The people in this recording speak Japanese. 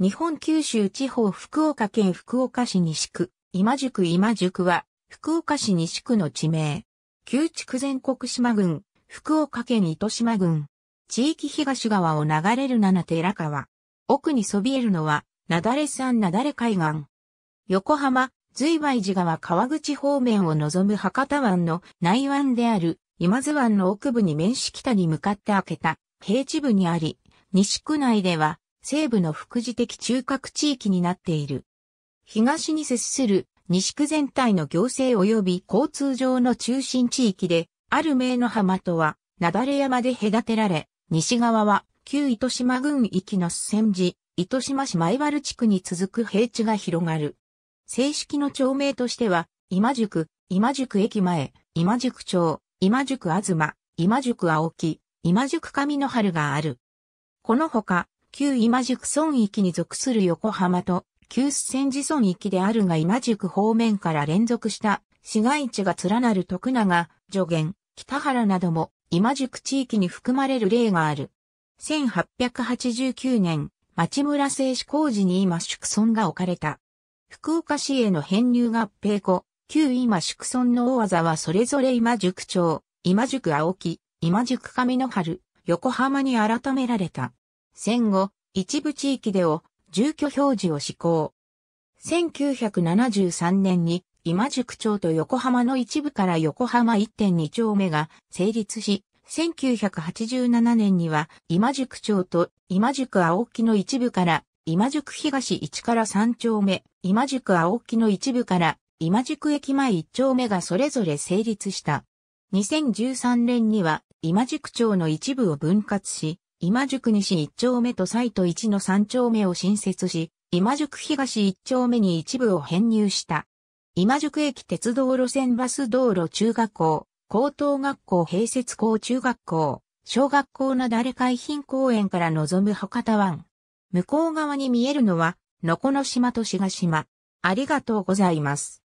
日本九州地方福岡県福岡市西区、今宿今宿は、福岡市西区の地名。旧築全国島郡、福岡県糸島郡。地域東側を流れる七寺川。奥にそびえるのは、なだれ山なだれ海岸。横浜、随梅寺川川口方面を望む博多湾の内湾である、今津湾の奥部に面し北に向かって開けた、平地部にあり、西区内では、西部の副次的中核地域になっている。東に接する西区全体の行政及び交通上の中心地域で、ある名の浜とは、なだれ山で隔てられ、西側は旧糸島郡域の須泉寺、糸島市前原地区に続く平地が広がる。正式の町名としては、今宿、今宿駅前、今宿町、今宿東、今宿青木、今宿上の春がある。このほか、旧今宿村域に属する横浜と、旧須千寺村域であるが今宿方面から連続した市街地が連なる徳永、助言、北原なども今宿地域に含まれる例がある。1889年、町村製紙工事に今宿村が置かれた。福岡市への編入合併後、旧今宿村の大技はそれぞれ今宿町、今宿青木、今宿上野春、横浜に改められた。戦後、一部地域でを住居表示を施行。1973年に今宿町と横浜の一部から横浜1.2丁目が成立し、1987年には今宿町と今宿青木の一部から今宿東1から3丁目、今宿青木の一部から今宿駅前1丁目がそれぞれ成立した。2013年には今宿町の一部を分割し、今宿西一丁目とサイト1の三丁目を新設し、今宿東一丁目に一部を編入した。今宿駅鉄道路線バス道路中学校、高等学校併設校中学校、小学校なだれ海浜公園から望む博多湾。向こう側に見えるのは、のこの島と志賀島。ありがとうございます。